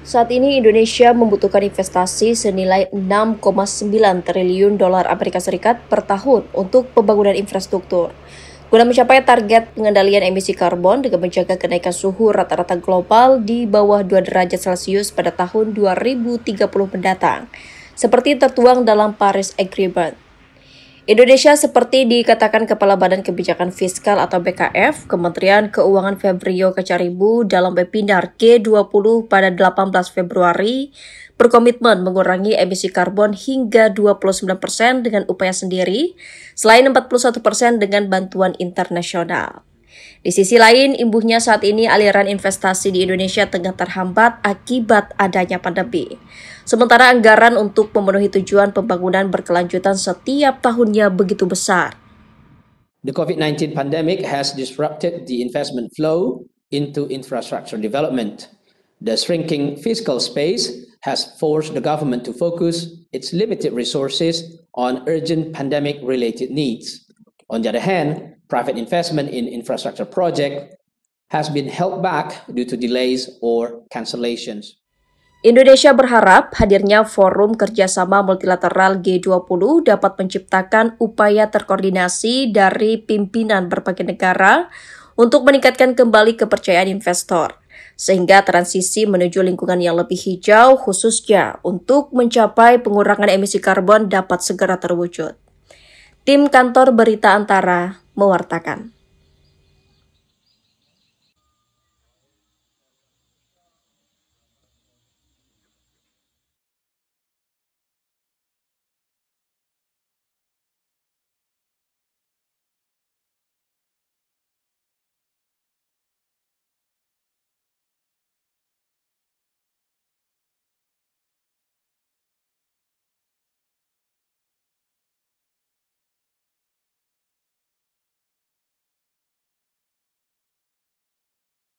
Saat ini Indonesia membutuhkan investasi senilai 6,9 triliun dolar Amerika Serikat per tahun untuk pembangunan infrastruktur. Guna mencapai target pengendalian emisi karbon dengan menjaga kenaikan suhu rata-rata global di bawah 2 derajat Celcius pada tahun 2030 mendatang, seperti tertuang dalam Paris Agreement. Indonesia seperti dikatakan Kepala Badan Kebijakan Fiskal atau BKF, Kementerian Keuangan Febrio Kacaribu dalam webinar G20 pada 18 Februari berkomitmen mengurangi emisi karbon hingga 29 persen dengan upaya sendiri, selain 41 persen dengan bantuan internasional. Di sisi lain, imbuhnya saat ini aliran investasi di Indonesia tengah terhambat akibat adanya pandemi. Sementara anggaran untuk memenuhi tujuan pembangunan berkelanjutan setiap tahunnya begitu besar. The COVID-19 pandemic has disrupted the investment flow into infrastructure development. The shrinking fiscal space has forced the government to focus its limited resources on urgent pandemic related needs. On the other hand, private investment in infrastructure project has been held back due to delays or cancellations. Indonesia berharap hadirnya forum kerjasama multilateral G20 dapat menciptakan upaya terkoordinasi dari pimpinan berbagai negara untuk meningkatkan kembali kepercayaan investor, sehingga transisi menuju lingkungan yang lebih hijau khususnya untuk mencapai pengurangan emisi karbon dapat segera terwujud. Tim Kantor Berita Antara mewartakan.